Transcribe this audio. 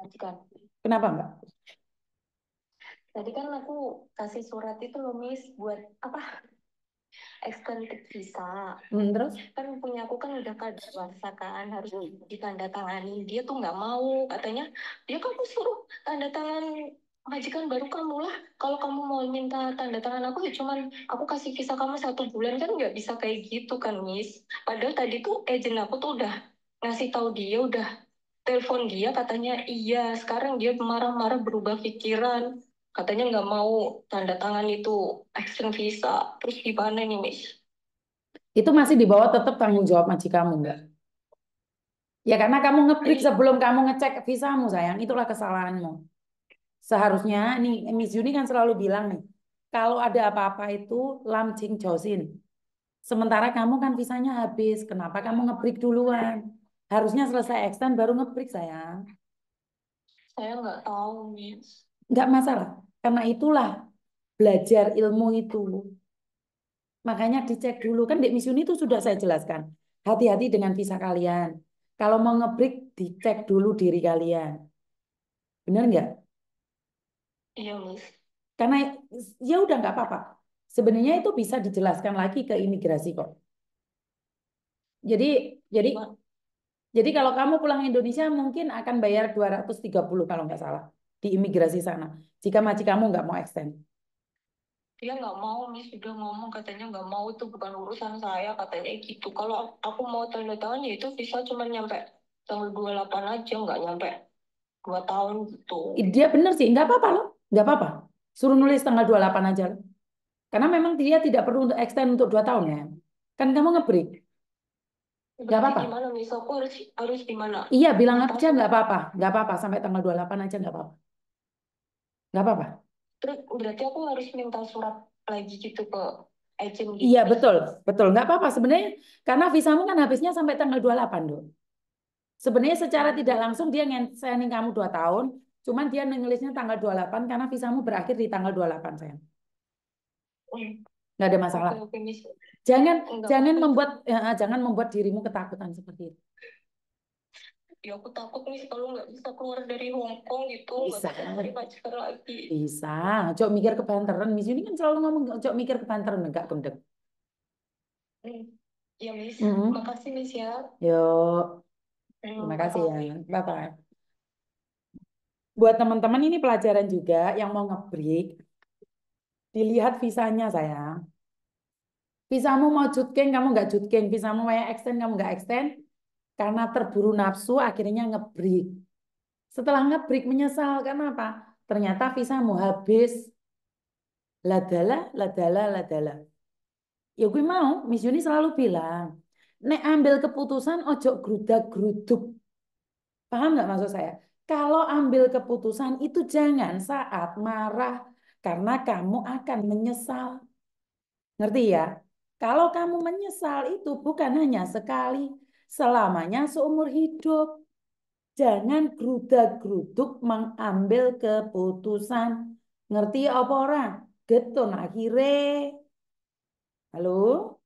Majikan. Kenapa Mbak? Tadi kan aku kasih surat itu loh Miss buat apa? extended visa. Hmm, terus? Kan punya aku kan udah kadaluarsa kan harus ditandatangani. Dia tuh nggak mau katanya. Dia kamu suruh tanda tangan majikan baru kamu lah kalau kamu mau minta tanda tangan aku ya cuman aku kasih visa kamu satu bulan kan nggak bisa kayak gitu kan miss padahal tadi tuh agent aku tuh udah ngasih tahu dia udah telepon dia katanya iya sekarang dia marah-marah berubah pikiran katanya nggak mau tanda tangan itu action visa terus gimana nih Miss? Itu masih di bawah tetap tanggung jawab kamu enggak? Ya karena kamu ngeklik iya. sebelum kamu ngecek visamu sayang, itulah kesalahanmu. Seharusnya nih Miss juni kan selalu bilang nih, kalau ada apa-apa itu lam jing josin. Sementara kamu kan visanya habis, kenapa kamu ngeprik duluan? Harusnya selesai extend baru ngeprik sayang. Saya nggak tahu, Miss. Nggak masalah. Karena itulah belajar ilmu itu. Makanya dicek dulu. Kan di ini itu sudah saya jelaskan. Hati-hati dengan visa kalian. Kalau mau ngeprik, dicek dulu diri kalian. Bener nggak? Iya, Miss. Karena ya udah nggak apa-apa. Sebenarnya itu bisa dijelaskan lagi ke imigrasi kok. Jadi jadi jadi kalau kamu pulang Indonesia mungkin akan bayar 230 kalau nggak salah di imigrasi sana. Jika maci kamu nggak mau extend. Dia nggak mau, Miss sudah ngomong katanya nggak mau itu bukan urusan saya katanya gitu. Kalau aku mau tanda tangan ya itu bisa cuma nyampe tanggal 28 aja nggak nyampe dua tahun gitu. Dia benar sih, nggak apa-apa loh, nggak apa-apa. Suruh nulis tanggal 28 aja loh. Karena memang dia tidak perlu untuk extend untuk dua tahun ya. Kan kamu ngebreak. Gak apa-apa. Gimana misalku harus harus gimana? Iya, bilang aja nggak apa-apa, nggak apa-apa sampai tanggal 28 aja nggak apa-apa. Nggak apa-apa. Terus berarti aku harus minta surat lagi gitu ke agent gitu. Iya, ya? betul. Betul. Nggak apa-apa sebenarnya karena visamu kan habisnya sampai tanggal 28, Dok. Sebenarnya secara tidak langsung dia ngesenin kamu 2 tahun, cuman dia ngelisnya tanggal 28 karena visamu berakhir di tanggal 28, sayang. Hmm nggak ada masalah. Jangan Enggak jangan membuat ya, jangan membuat dirimu ketakutan seperti itu. Ya aku takut nih kalau nggak bisa keluar dari Hong Kong gitu, bisa. nggak bisa lagi. Bisa, cok mikir ke banteran. Miss Yuni kan selalu ngomong cok mikir ke banteran, nggak kendeng. Hmm. Ya Miss, mm -hmm. makasih Miss ya. Yuk. Terima kasih ya. Bye-bye. Buat teman-teman ini pelajaran juga yang mau nge-break, Dilihat visanya saya, Visamu mau jutking, kamu nggak jutking. Visamu mau extend, kamu nggak extend. Karena terburu nafsu, akhirnya ngebrik. Setelah ngebrik menyesal, karena apa? Ternyata visamu habis. Ladala, ladala, ladala. Ya gue mau, Miss Yuni selalu bilang, nek ambil keputusan ojo grudak gruduk. Paham nggak maksud saya? Kalau ambil keputusan itu jangan saat marah, karena kamu akan menyesal. Ngerti ya? Kalau kamu menyesal itu bukan hanya sekali, selamanya seumur hidup. Jangan gruda geruduk mengambil keputusan. Ngerti apa orang? Getun akhire. Halo?